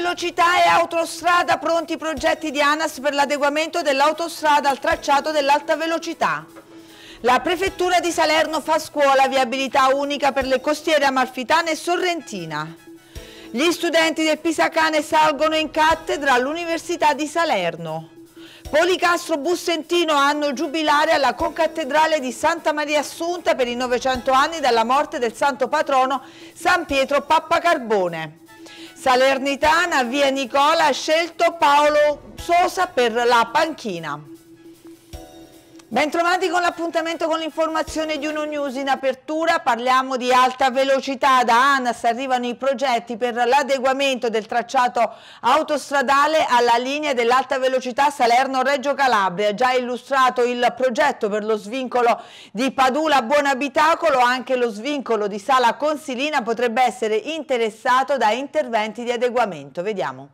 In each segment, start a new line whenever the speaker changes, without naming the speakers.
velocità e autostrada pronti i progetti di ANAS per l'adeguamento dell'autostrada al tracciato dell'alta velocità. La Prefettura di Salerno fa scuola viabilità unica per le costiere amalfitane e sorrentina. Gli studenti del Pisacane salgono in cattedra all'Università di Salerno. Policastro Bussentino anno giubilare alla concattedrale di Santa Maria Assunta per i 900 anni dalla morte del santo patrono San Pietro Pappacarbone. Salernitana, via Nicola, ha scelto Paolo Sosa per la panchina. Bentrovati con l'appuntamento con l'informazione di Uno News in apertura, parliamo di alta velocità, da ANAS arrivano i progetti per l'adeguamento del tracciato autostradale alla linea dell'alta velocità Salerno-Reggio Calabria, già illustrato il progetto per lo svincolo di Padula-Buonabitacolo, anche lo svincolo di Sala Consilina potrebbe essere interessato da interventi di adeguamento, vediamo.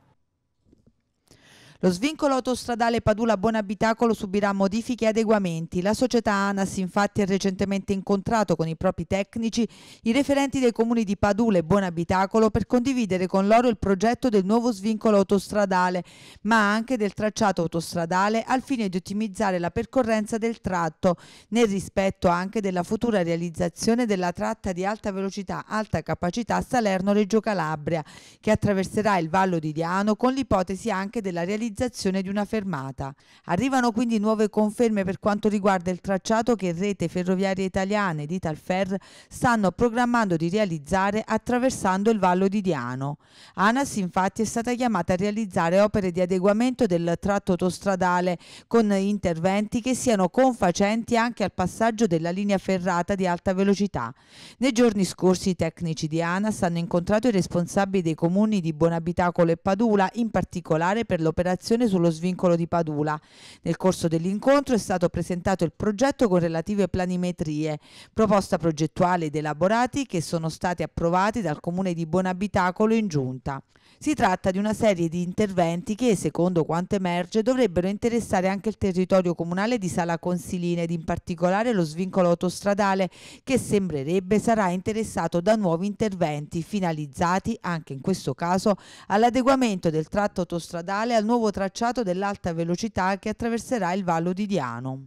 Lo svincolo autostradale Padula-Buonabitacolo subirà modifiche e adeguamenti. La società ANAS infatti ha recentemente incontrato con i propri tecnici i referenti dei comuni di Padula e Buonabitacolo per condividere con loro il progetto del nuovo svincolo autostradale, ma anche del tracciato autostradale al fine di ottimizzare la percorrenza del tratto, nel rispetto anche della futura realizzazione della tratta di alta velocità-alta capacità Salerno-Reggio Calabria, che attraverserà il Vallo di Diano con l'ipotesi anche della realizzazione realizzazione di una fermata. Arrivano quindi nuove conferme per quanto riguarda il tracciato che Rete Ferroviaria Italiana ed Italfer stanno programmando di realizzare attraversando il Vallo di Diano. ANAS infatti è stata chiamata a realizzare opere di adeguamento del tratto autostradale con interventi che siano confacenti anche al passaggio della linea ferrata di alta velocità. Nei giorni scorsi i tecnici di ANAS hanno incontrato i responsabili dei comuni di Buonabitacolo e Padula, in particolare per l'operazione dichiarazione sullo svincolo di Padula. Nel corso dell'incontro è stato presentato il progetto con relative planimetrie, proposta progettuale ed elaborati che sono stati approvati dal Comune di Buonabitacolo in giunta. Si tratta di una serie di interventi che, secondo quanto emerge, dovrebbero interessare anche il territorio comunale di Sala Consilina ed in particolare lo svincolo autostradale che sembrerebbe sarà interessato da nuovi interventi finalizzati, anche in questo caso, all'adeguamento del tratto autostradale al nuovo tracciato dell'alta velocità che attraverserà il Vallo di Diano.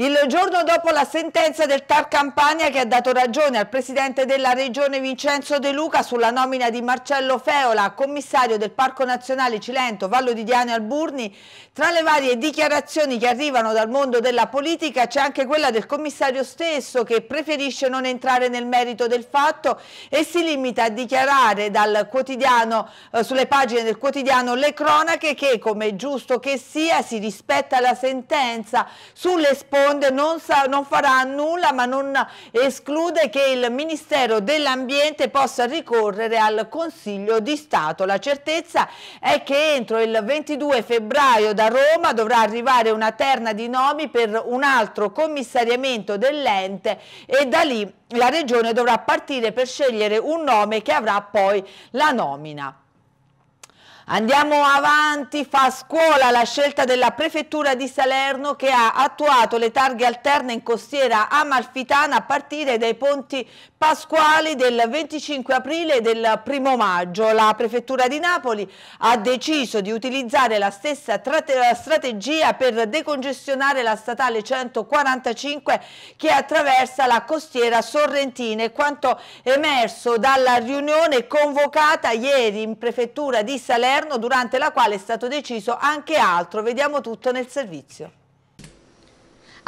Il giorno dopo la sentenza del Tar Campania che ha dato ragione al presidente della regione Vincenzo De Luca sulla nomina di Marcello Feola, commissario del Parco Nazionale Cilento, Vallo di Diano e Alburni, tra le varie dichiarazioni che arrivano dal mondo della politica c'è anche quella del commissario stesso che preferisce non entrare nel merito del fatto e si limita a dichiarare dal eh, sulle pagine del quotidiano Le Cronache che, come è giusto che sia, si rispetta la sentenza sull'esposizione Conte non, sa, non farà nulla ma non esclude che il Ministero dell'Ambiente possa ricorrere al Consiglio di Stato. La certezza è che entro il 22 febbraio da Roma dovrà arrivare una terna di nomi per un altro commissariamento dell'ente e da lì la Regione dovrà partire per scegliere un nome che avrà poi la nomina. Andiamo avanti, fa scuola la scelta della Prefettura di Salerno che ha attuato le targhe alterne in costiera amalfitana a partire dai ponti pasquali del 25 aprile e del 1 maggio. La Prefettura di Napoli ha deciso di utilizzare la stessa strategia per decongestionare la statale 145 che attraversa la costiera sorrentina e quanto emerso dalla riunione convocata ieri in Prefettura di Salerno governo durante la quale è stato deciso anche altro. Vediamo tutto nel servizio.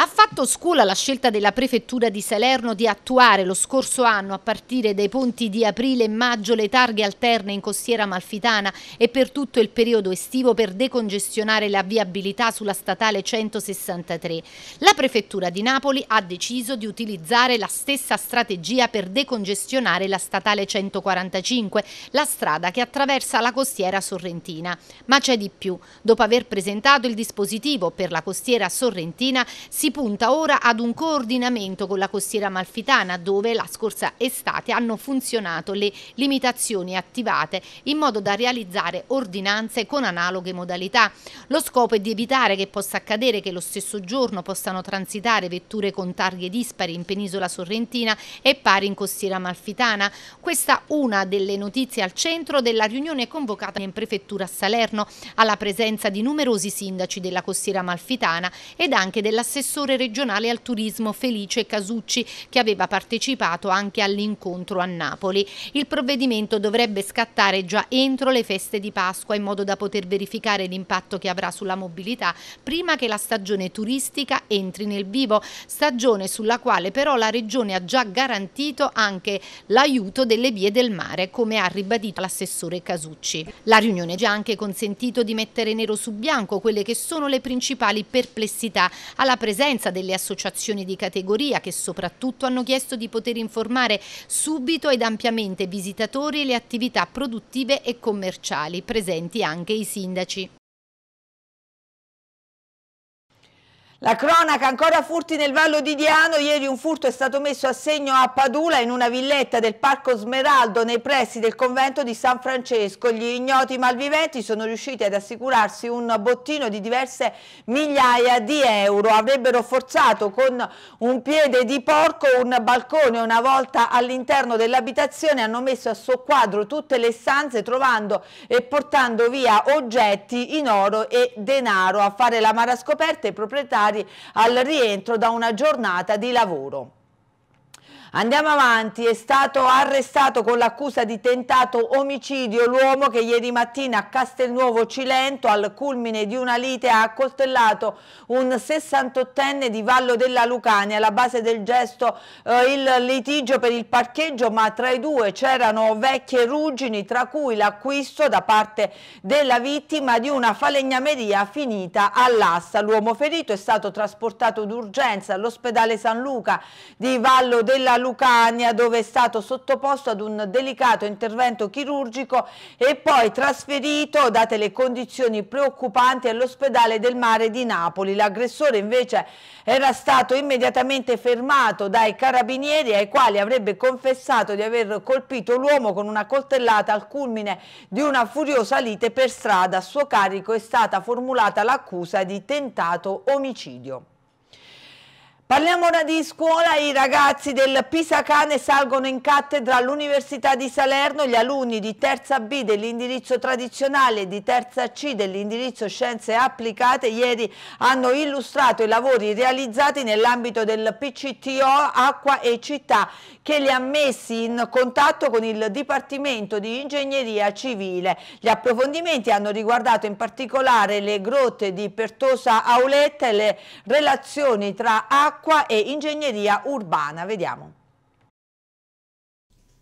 Ha fatto scuola la scelta della prefettura di Salerno di attuare lo scorso anno a partire dai ponti di aprile e maggio le targhe alterne in costiera malfitana e per tutto il periodo estivo per decongestionare la viabilità sulla statale 163. La prefettura di Napoli ha deciso di utilizzare la stessa strategia per decongestionare la statale 145, la strada che attraversa la costiera sorrentina. Ma c'è di più. Dopo aver presentato il dispositivo per la costiera sorrentina si punta ora ad un coordinamento con la costiera malfitana dove la scorsa estate hanno funzionato le limitazioni attivate in modo da realizzare ordinanze con analoghe modalità. Lo scopo è di evitare che possa accadere che lo stesso giorno possano transitare vetture con targhe dispari in penisola sorrentina e pari in costiera malfitana. Questa una delle notizie al centro della riunione convocata in prefettura a Salerno alla presenza di numerosi sindaci della costiera malfitana ed anche dell'assessore assessore regionale al turismo Felice Casucci che aveva partecipato anche all'incontro a Napoli. Il provvedimento dovrebbe scattare già entro le feste di Pasqua in modo da poter verificare l'impatto che avrà sulla mobilità prima che la stagione turistica entri nel vivo, stagione sulla quale però la regione ha già garantito anche l'aiuto delle vie del mare, come ha ribadito l'assessore Casucci. La riunione ha anche consentito di mettere nero su bianco quelle che sono le principali perplessità alla presenza presenza delle associazioni di categoria che soprattutto hanno chiesto di poter informare subito ed ampiamente visitatori e le attività produttive e commerciali, presenti anche i sindaci.
La cronaca ancora furti nel Vallo di Diano, ieri un furto è stato messo a segno a Padula in una villetta del Parco Smeraldo nei pressi del convento di San Francesco. Gli ignoti malviventi sono riusciti ad assicurarsi un bottino di diverse migliaia di euro. Avrebbero forzato con un piede di porco un balcone una volta all'interno dell'abitazione, hanno messo a soqquadro tutte le stanze trovando e portando via oggetti in oro e denaro. A fare la mara scoperta i proprietari al rientro da una giornata di lavoro. Andiamo avanti, è stato arrestato con l'accusa di tentato omicidio l'uomo che ieri mattina a Castelnuovo Cilento al culmine di una lite ha accoltellato un 68enne di Vallo della Lucania. Alla base del gesto eh, il litigio per il parcheggio ma tra i due c'erano vecchie ruggini tra cui l'acquisto da parte della vittima di una falegnameria finita all'asta. L'uomo ferito è stato trasportato d'urgenza all'ospedale San Luca di Vallo della Lucania Lucania dove è stato sottoposto ad un delicato intervento chirurgico e poi trasferito, date le condizioni preoccupanti, all'ospedale del mare di Napoli. L'aggressore invece era stato immediatamente fermato dai carabinieri ai quali avrebbe confessato di aver colpito l'uomo con una coltellata al culmine di una furiosa lite per strada. A suo carico è stata formulata l'accusa di tentato omicidio. Parliamo ora di scuola, i ragazzi del Pisacane salgono in cattedra all'Università di Salerno, gli alunni di terza B dell'indirizzo tradizionale e di terza C dell'indirizzo scienze applicate ieri hanno illustrato i lavori realizzati nell'ambito del PCTO Acqua e Città che li ha messi in contatto con il Dipartimento di Ingegneria Civile. Gli approfondimenti hanno riguardato in particolare le grotte di Pertosa Auletta e le relazioni tra acqua acqua e ingegneria urbana. Vediamo.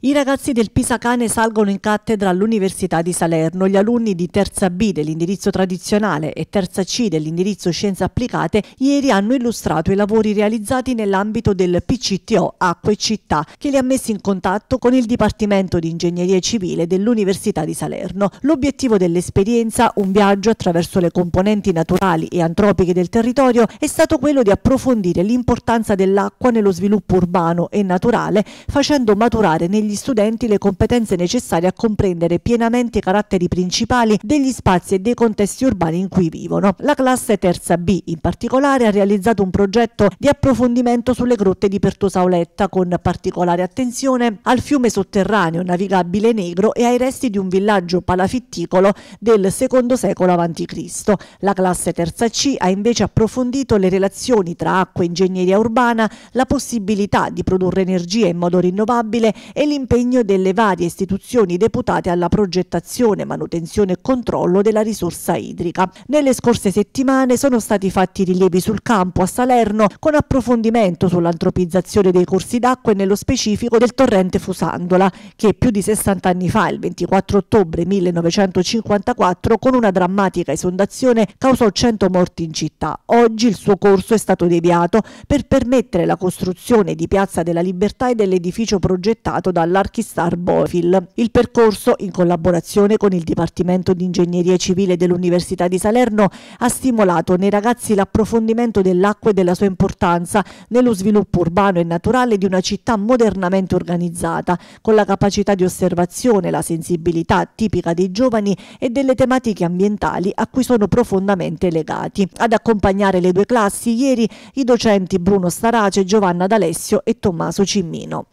I ragazzi del Pisacane salgono in cattedra all'Università di Salerno. Gli alunni di terza B dell'indirizzo tradizionale e terza C dell'indirizzo Scienze Applicate ieri hanno illustrato i lavori realizzati nell'ambito del PCTO Acque Città che li ha messi in contatto con il Dipartimento di Ingegneria Civile dell'Università di Salerno. L'obiettivo dell'esperienza, un viaggio attraverso le componenti naturali e antropiche del territorio, è stato quello di approfondire l'importanza dell'acqua nello sviluppo urbano e naturale facendo maturare negli negli studenti le competenze necessarie a comprendere pienamente i caratteri principali degli spazi e dei contesti urbani in cui vivono. La classe terza B in particolare ha realizzato un progetto di approfondimento sulle grotte di Pertusauletta con particolare attenzione al fiume sotterraneo navigabile negro e ai resti di un villaggio palafitticolo del II secolo a.C. La classe terza C ha invece approfondito le relazioni tra acqua e ingegneria urbana, la possibilità di produrre energia in modo rinnovabile e l'importanza impegno delle varie istituzioni deputate alla progettazione, manutenzione e controllo della risorsa idrica. Nelle scorse settimane sono stati fatti rilievi sul campo a Salerno con approfondimento sull'antropizzazione dei corsi d'acqua e nello specifico del torrente Fusandola, che più di 60 anni fa, il 24 ottobre 1954, con una drammatica esondazione causò 100 morti in città. Oggi il suo corso è stato deviato per permettere la costruzione di Piazza della Libertà e dell'edificio progettato dalla dall'Archistar Boefil. Il percorso, in collaborazione con il Dipartimento di Ingegneria Civile dell'Università di Salerno, ha stimolato nei ragazzi l'approfondimento dell'acqua e della sua importanza nello sviluppo urbano e naturale di una città modernamente organizzata, con la capacità di osservazione, la sensibilità tipica dei giovani e delle tematiche ambientali a cui sono profondamente legati. Ad accompagnare le due classi ieri i docenti Bruno Starace, Giovanna D'Alessio e Tommaso Cimmino.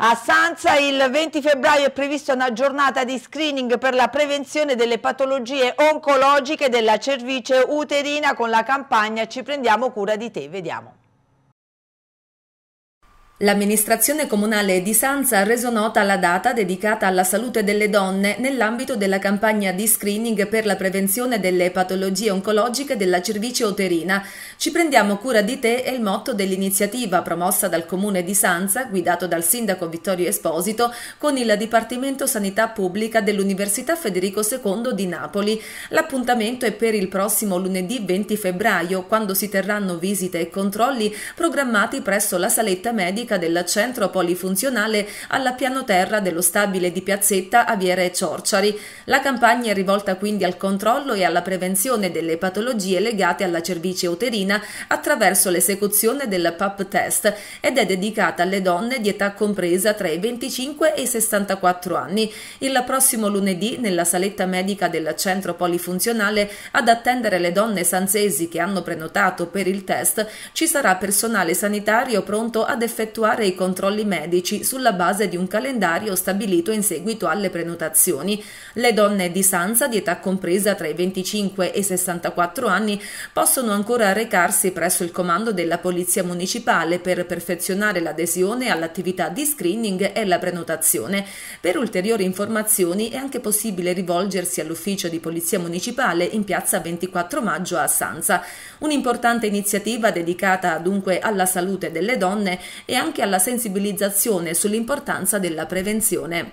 A Sanza il 20 febbraio è prevista una giornata di screening per la prevenzione delle patologie oncologiche della cervice uterina con la campagna Ci prendiamo cura di te, vediamo.
L'amministrazione comunale di Sanza ha reso nota la data dedicata alla salute delle donne nell'ambito della campagna di screening per la prevenzione delle patologie oncologiche della cervice uterina. Ci prendiamo cura di te è il motto dell'iniziativa promossa dal comune di Sanza, guidato dal sindaco Vittorio Esposito, con il Dipartimento Sanità Pubblica dell'Università Federico II di Napoli. L'appuntamento è per il prossimo lunedì 20 febbraio, quando si terranno visite e controlli programmati presso la saletta medica economica del centro polifunzionale alla pianoterra dello stabile di piazzetta a Viere Ciorciari. La campagna è rivolta quindi al controllo e alla prevenzione delle patologie legate alla cervice uterina attraverso l'esecuzione del PAP test ed è dedicata alle donne di età compresa tra i 25 e i 64 anni. Il prossimo lunedì nella saletta medica del centro polifunzionale ad attendere le donne sanzesi che hanno prenotato per il test ci sarà personale sanitario pronto ad effettuare effettuare i controlli medici sulla base di un calendario stabilito in seguito alle prenotazioni. Le donne di Sanza, di età compresa tra i 25 e i 64 anni, possono ancora recarsi presso il comando della Polizia Municipale per perfezionare l'adesione all'attività di screening e la prenotazione. Per ulteriori informazioni è anche possibile rivolgersi all'ufficio di Polizia Municipale in piazza 24 maggio a Sanza. Un'importante iniziativa dedicata dunque alla salute delle donne e anche anche alla sensibilizzazione sull'importanza della prevenzione.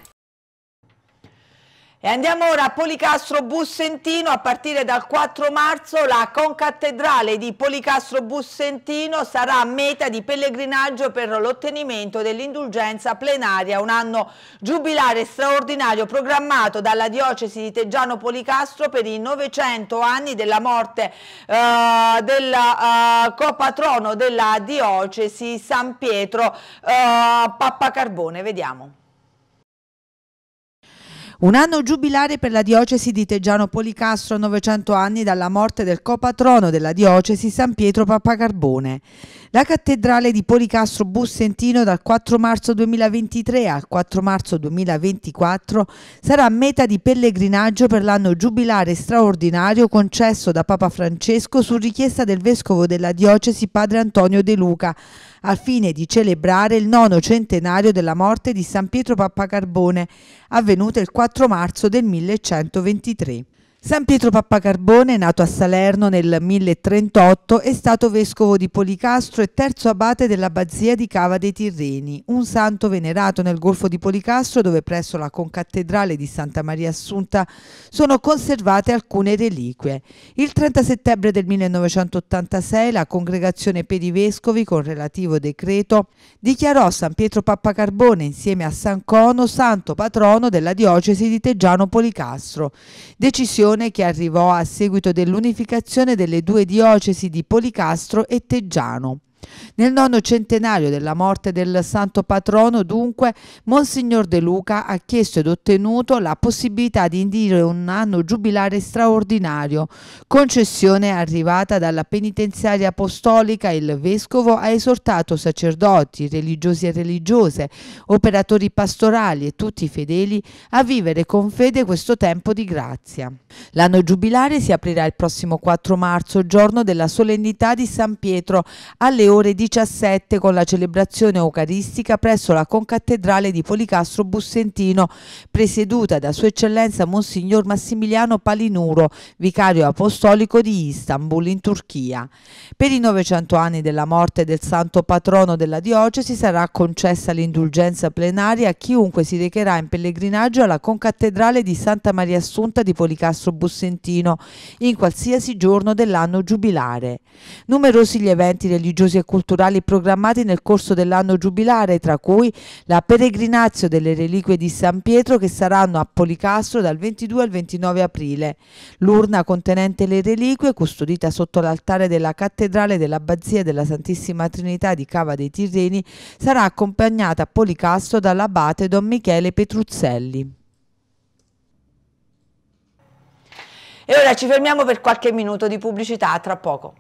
E andiamo ora a Policastro Bussentino, a partire dal 4 marzo la concattedrale di Policastro Bussentino sarà meta di pellegrinaggio per l'ottenimento dell'indulgenza plenaria, un anno giubilare straordinario programmato dalla diocesi di Teggiano Policastro per i 900 anni della morte eh, del eh, copatrono della diocesi San Pietro eh, Pappacarbone. Vediamo. Un anno giubilare per la diocesi di Teggiano Policastro, 900 anni dalla morte del copatrono della diocesi San Pietro Pappacarbone. La cattedrale di Policastro Bussentino dal 4 marzo 2023 al 4 marzo 2024 sarà meta di pellegrinaggio per l'anno giubilare straordinario concesso da Papa Francesco su richiesta del vescovo della diocesi Padre Antonio De Luca al fine di celebrare il nono centenario della morte di San Pietro Pappacarbone, avvenuta il 4 marzo del 1123. San Pietro Pappacarbone, nato a Salerno nel 1038, è stato vescovo di Policastro e terzo abate dell'abbazia di Cava dei Tirreni, un santo venerato nel golfo di Policastro dove presso la concattedrale di Santa Maria Assunta sono conservate alcune reliquie. Il 30 settembre del 1986 la congregazione per i vescovi con relativo decreto dichiarò San Pietro Pappacarbone insieme a San Cono santo patrono della diocesi di Teggiano Policastro. Decisione decisione che arrivò a seguito dell'unificazione delle due diocesi di Policastro e Teggiano. Nel nono centenario della morte del santo patrono, dunque, Monsignor De Luca ha chiesto ed ottenuto la possibilità di indire un anno giubilare straordinario, concessione arrivata dalla penitenziaria apostolica. Il vescovo ha esortato sacerdoti, religiosi e religiose, operatori pastorali e tutti i fedeli a vivere con fede questo tempo di grazia. L'anno giubilare si aprirà il prossimo 4 marzo, giorno della solennità di San Pietro, alle ore ore 17 con la celebrazione eucaristica presso la concattedrale di Policastro Bussentino, presieduta da Sua Eccellenza Monsignor Massimiliano Palinuro, vicario apostolico di Istanbul in Turchia. Per i 900 anni della morte del santo patrono della diocesi sarà concessa l'indulgenza plenaria a chiunque si recherà in pellegrinaggio alla concattedrale di Santa Maria Assunta di Policastro Bussentino in qualsiasi giorno dell'anno giubilare. Numerosi gli eventi religiosi religiosi e culturali programmati nel corso dell'anno giubilare, tra cui la peregrinazio delle reliquie di San Pietro che saranno a Policastro dal 22 al 29 aprile. L'urna contenente le reliquie, custodita sotto l'altare della cattedrale dell'Abbazia della Santissima Trinità di Cava dei Tirreni, sarà accompagnata a Policastro dall'abate Don Michele Petruzzelli. E ora ci fermiamo per qualche minuto di pubblicità, tra poco.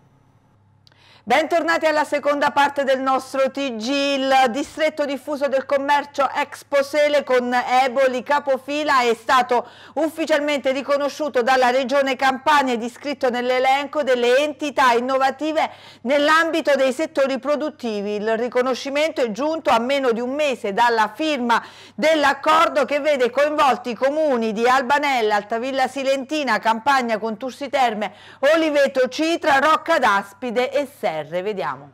Bentornati alla seconda parte del nostro TG, il distretto diffuso del commercio Expo Sele con Eboli capofila è stato ufficialmente riconosciuto dalla Regione Campania ed iscritto nell'elenco delle entità innovative nell'ambito dei settori produttivi. Il riconoscimento è giunto a meno di un mese dalla firma dell'accordo che vede coinvolti i comuni di Albanella, Altavilla Silentina, Campagna, Contursi Terme, Oliveto, Citra, Rocca d'Aspide e Serra. GR, vediamo.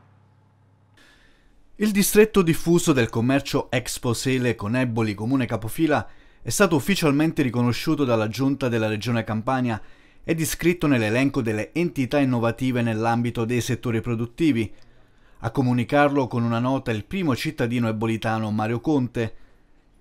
Il distretto diffuso del commercio Expo Sele con Eboli, comune capofila, è stato ufficialmente riconosciuto dalla Giunta della Regione Campania ed iscritto nell'elenco delle entità innovative nell'ambito dei settori produttivi. A comunicarlo con una nota il primo cittadino ebolitano Mario Conte.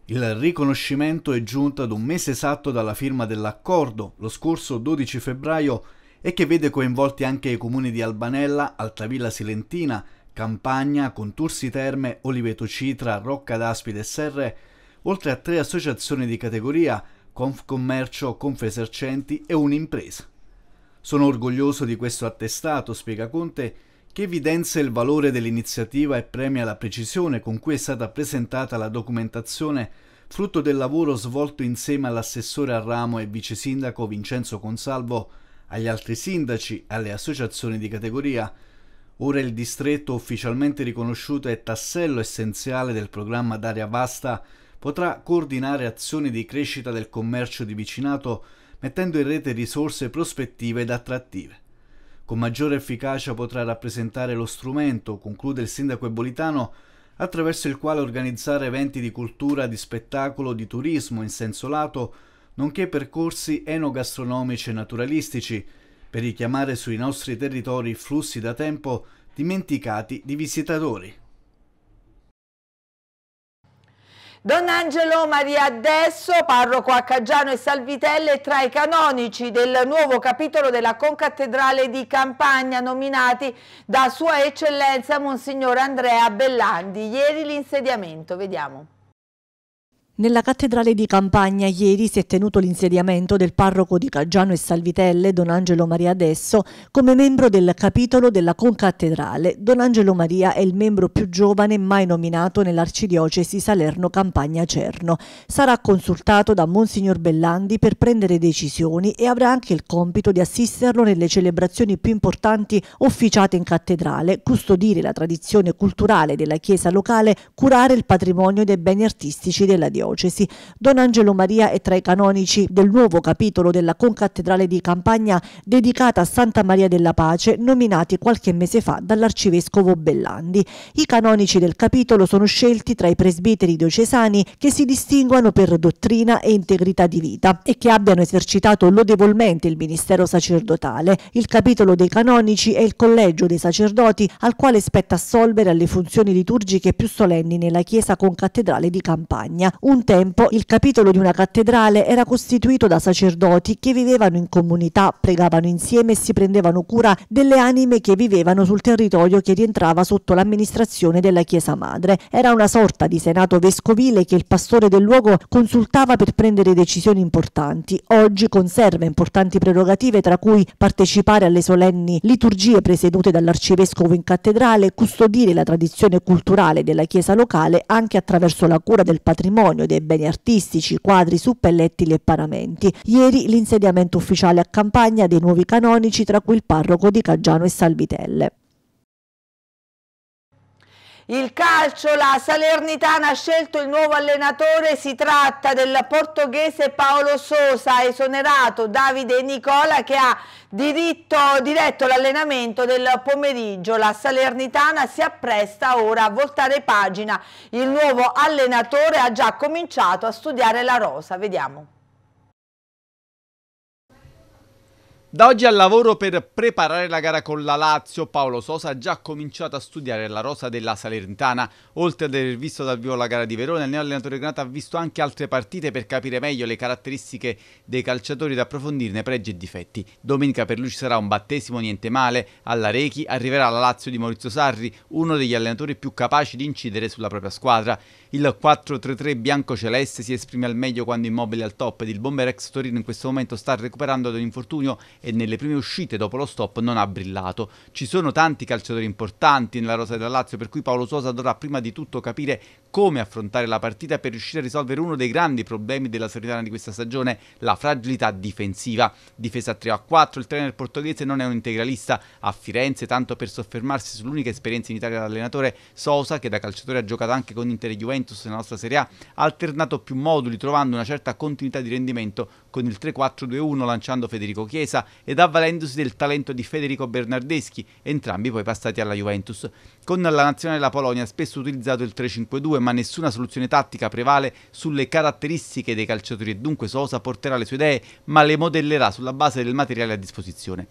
Il riconoscimento è giunto ad un mese esatto dalla firma dell'accordo, lo scorso 12 febbraio, e che vede coinvolti anche i comuni di Albanella, Altavilla Silentina, Campagna, Contursi Terme, Oliveto Citra, Rocca d'Aspide e Serre, oltre a tre associazioni di categoria, Confcommercio, Confesercenti e un'impresa. Sono orgoglioso di questo attestato, spiega Conte, che evidenzia il valore dell'iniziativa e premia la precisione con cui è stata presentata la documentazione, frutto del lavoro svolto insieme all'assessore al ramo e vice sindaco Vincenzo Consalvo agli altri sindaci, alle associazioni di categoria. Ora il distretto ufficialmente riconosciuto è tassello essenziale del programma d'aria vasta, potrà coordinare azioni di crescita del commercio di vicinato mettendo in rete risorse prospettive ed attrattive. Con maggiore efficacia potrà rappresentare lo strumento, conclude il sindaco ebolitano, attraverso il quale organizzare eventi di cultura, di spettacolo, di turismo in senso lato, nonché percorsi enogastronomici e naturalistici, per richiamare sui nostri territori flussi da tempo dimenticati di visitatori.
Don Angelo Maria Adesso, parroco a Caggiano e Salvitelle, tra i canonici del nuovo capitolo della concattedrale di Campagna, nominati da Sua Eccellenza Monsignor Andrea Bellandi. Ieri l'insediamento, vediamo.
Nella cattedrale di Campagna ieri si è tenuto l'insediamento del parroco di Caggiano e Salvitelle, Don Angelo Maria Adesso, come membro del capitolo della concattedrale. Don Angelo Maria è il membro più giovane mai nominato nell'arcidiocesi Salerno-Campagna-Cerno. Sarà consultato da Monsignor Bellandi per prendere decisioni e avrà anche il compito di assisterlo nelle celebrazioni più importanti officiate in cattedrale, custodire la tradizione culturale della chiesa locale, curare il patrimonio dei beni artistici della diocesi diocesi. Don Angelo Maria è tra i canonici del nuovo capitolo della concattedrale di Campagna dedicata a Santa Maria della Pace, nominati qualche mese fa dall'arcivescovo Bellandi. I canonici del capitolo sono scelti tra i presbiteri diocesani che si distinguano per dottrina e integrità di vita e che abbiano esercitato lodevolmente il ministero sacerdotale. Il capitolo dei canonici è il collegio dei sacerdoti al quale spetta assolvere alle funzioni liturgiche più solenni nella chiesa concattedrale di Campagna. Un un tempo il capitolo di una cattedrale era costituito da sacerdoti che vivevano in comunità, pregavano insieme e si prendevano cura delle anime che vivevano sul territorio che rientrava sotto l'amministrazione della Chiesa Madre. Era una sorta di senato vescovile che il pastore del luogo consultava per prendere decisioni importanti. Oggi conserva importanti prerogative tra cui partecipare alle solenni liturgie presiedute dall'arcivescovo in cattedrale, custodire la tradizione culturale della Chiesa locale anche attraverso la cura del patrimonio dei beni artistici, quadri su pellettili e paramenti. Ieri l'insediamento ufficiale a campagna dei nuovi canonici, tra cui il parroco di Caggiano e Salvitelle.
Il calcio, la Salernitana ha scelto il nuovo allenatore, si tratta del portoghese Paolo Sosa, esonerato Davide Nicola che ha diritto, diretto l'allenamento del pomeriggio. La Salernitana si appresta ora a voltare pagina, il nuovo allenatore ha già cominciato a studiare la rosa, vediamo.
Da oggi al lavoro per preparare la gara con la Lazio, Paolo Sosa ha già cominciato a studiare la rosa della Salernitana. Oltre ad aver visto dal vivo la gara di Verona, il allenatore Granata ha visto anche altre partite per capire meglio le caratteristiche dei calciatori ed approfondirne pregi e difetti. Domenica per lui ci sarà un battesimo niente male alla Rechi, arriverà la Lazio di Maurizio Sarri, uno degli allenatori più capaci di incidere sulla propria squadra. Il 4-3-3 bianco-celeste si esprime al meglio quando immobile al top ed il bomber ex Torino in questo momento sta recuperando da un infortunio e nelle prime uscite dopo lo stop non ha brillato. Ci sono tanti calciatori importanti nella rosa della Lazio per cui Paolo Sosa dovrà prima di tutto capire come affrontare la partita per riuscire a risolvere uno dei grandi problemi della Salernitana di questa stagione, la fragilità difensiva. Difesa 3 a 4, il trainer portoghese non è un integralista a Firenze, tanto per soffermarsi sull'unica esperienza in Italia dell'allenatore Sosa che da calciatore ha giocato anche con Inter e Juventus Juventus nella nostra Serie A, ha alternato più moduli trovando una certa continuità di rendimento con il 3-4-2-1 lanciando Federico Chiesa ed avvalendosi del talento di Federico Bernardeschi, entrambi poi passati alla Juventus. Con la nazionale della Polonia ha spesso utilizzato il 3-5-2 ma nessuna soluzione tattica prevale sulle caratteristiche dei calciatori e dunque Sosa porterà le sue idee ma le modellerà sulla base del materiale a disposizione.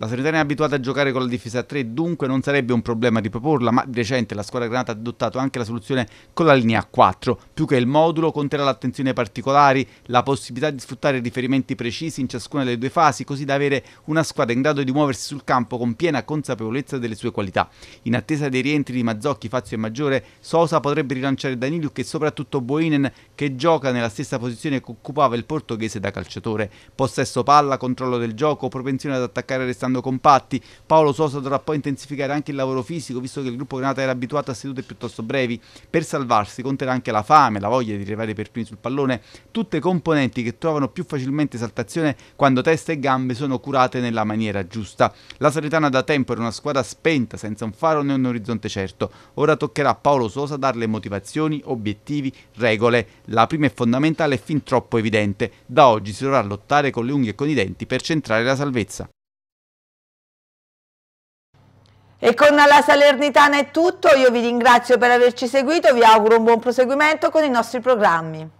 La Salernitana è abituata a giocare con la difesa a 3, dunque non sarebbe un problema riproporla, ma di recente la squadra granata ha adottato anche la soluzione con la linea 4. Più che il modulo conterà l'attenzione ai particolari, la possibilità di sfruttare riferimenti precisi in ciascuna delle due fasi, così da avere una squadra in grado di muoversi sul campo con piena consapevolezza delle sue qualità. In attesa dei rientri di Mazzocchi, Fazio e Maggiore, Sosa potrebbe rilanciare Daniliuk e soprattutto Boinen che gioca nella stessa posizione che occupava il portoghese da calciatore. Possesso palla, controllo del gioco, propensione ad attaccare restanti restando compatti. Paolo Sosa dovrà poi intensificare anche il lavoro fisico, visto che il gruppo Granata era abituato a sedute piuttosto brevi. Per salvarsi conterà anche la fame, la voglia di arrivare per primi sul pallone, tutte componenti che trovano più facilmente esaltazione quando testa e gambe sono curate nella maniera giusta. La Salernitana da tempo era una squadra spenta, senza un faro né un orizzonte certo. Ora toccherà a Paolo Sosa darle motivazioni, obiettivi, regole. La prima è fondamentale e fin troppo evidente. Da oggi si dovrà lottare con le unghie e con i denti per centrare la salvezza.
E con la Salernitana è tutto, io vi ringrazio per averci seguito, vi auguro un buon proseguimento con i nostri programmi.